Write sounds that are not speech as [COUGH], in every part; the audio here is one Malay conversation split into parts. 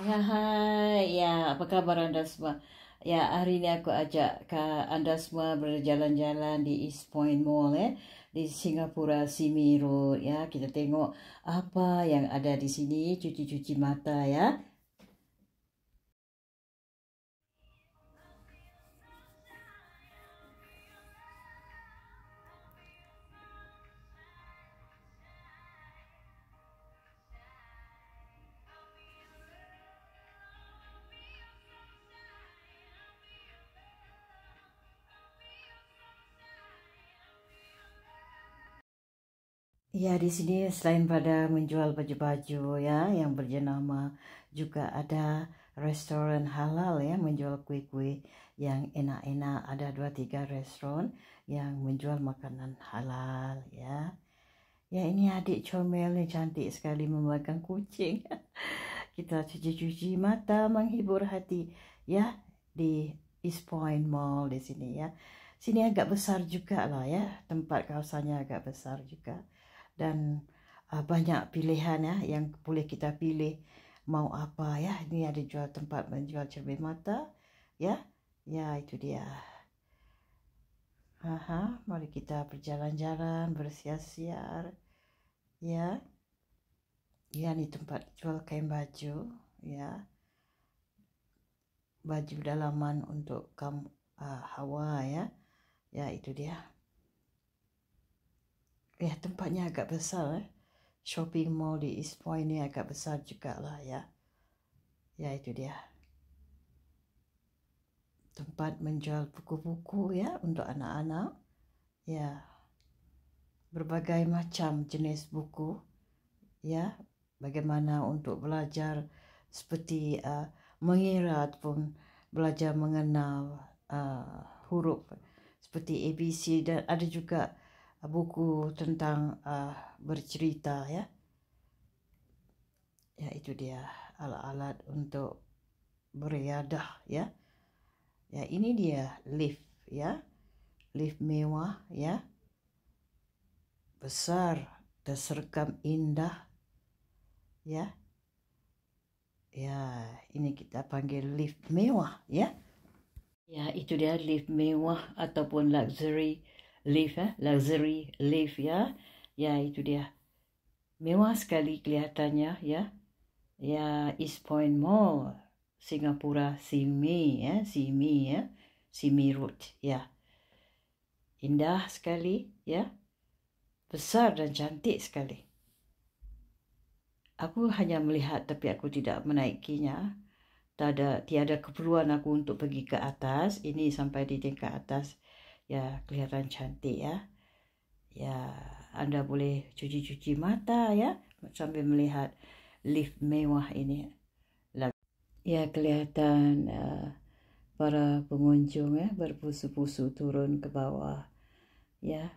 Ya, hai. Ya, apa khabar anda semua? Ya, hari ini aku ajak ke anda semua berjalan-jalan di East Point Mall eh di Singapura Simi ya. Kita tengok apa yang ada di sini, cuci-cuci mata ya. Ya, di sini selain pada menjual baju-baju ya yang berjenama juga ada restoran halal ya menjual kue-kue yang enak-enak. Ada dua tiga restoran yang menjual makanan halal ya. Ya, ini adik comel yang cantik sekali memegang kucing. [LAUGHS] Kita cuci-cuci mata menghibur hati ya di East Point Mall di sini ya. Sini agak besar juga lah ya, tempat kawasannya agak besar juga. dan uh, banyak pilihan ya yang boleh kita pilih mau apa ya ini ada jual tempat menjual cermin mata ya ya itu dia Aha, mari kita berjalan-jalan bersiar-siar ya ya ini tempat jual kain baju ya baju dalaman untuk kamu uh, hawa ya ya itu dia ya tempatnya agak besar eh. Shopping mall di East Point ni agak besar juga lah ya. Ya itu dia. Tempat menjual buku-buku ya untuk anak-anak. Ya. Berbagai macam jenis buku. Ya. Bagaimana untuk belajar seperti uh, mengira ataupun belajar mengenal uh, huruf seperti ABC dan ada juga Uh, buku tentang uh, bercerita ya. Ya itu dia alat-alat untuk beriadah ya. Ya ini dia lift ya. Lift mewah ya. Besar terserkam indah ya. Ya, ini kita panggil lift mewah ya. Ya, itu dia lift mewah ataupun luxury lift eh, luxury lift ya. Ya itu dia. Mewah sekali kelihatannya ya. Ya East Point Mall Singapura Simi ya, Simi ya. Simi Road ya. Indah sekali ya. Besar dan cantik sekali. Aku hanya melihat tapi aku tidak menaikinya. Tidak, ada tiada keperluan aku untuk pergi ke atas. Ini sampai di tingkat atas ya kelihatan cantik ya. Ya, anda boleh cuci-cuci mata ya sambil melihat lift mewah ini. Ya, kelihatan uh, para pengunjung ya berpusu-pusu turun ke bawah. Ya,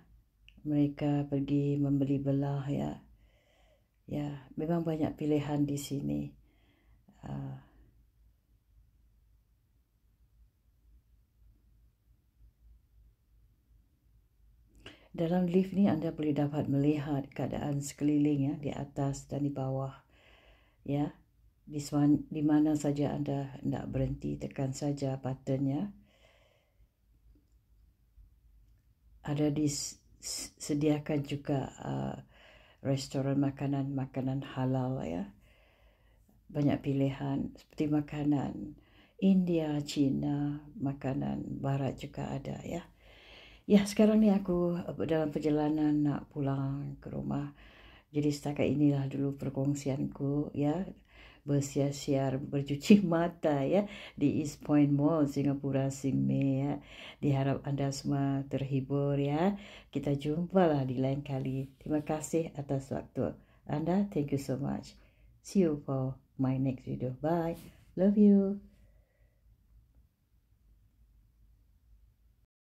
mereka pergi membeli belah ya. Ya, memang banyak pilihan di sini. Uh, Dalam lift ni anda boleh dapat melihat keadaan sekeliling ya di atas dan di bawah. Ya. Di, swan, di mana saja anda nak berhenti tekan saja buttonnya. Ada disediakan juga uh, restoran makanan makanan halal ya. Banyak pilihan seperti makanan India, China, makanan barat juga ada ya. Ya, sekarang ni aku dalam perjalanan nak pulang ke rumah. Jadi setakat inilah dulu perkongsianku ya. Bersiar-siar, bercuci [LAUGHS] mata ya di East Point Mall Singapura Sime ya. Diharap anda semua terhibur ya. Kita jumpa lah di lain kali. Terima kasih atas waktu anda. Thank you so much. See you for my next video. Bye. Love you.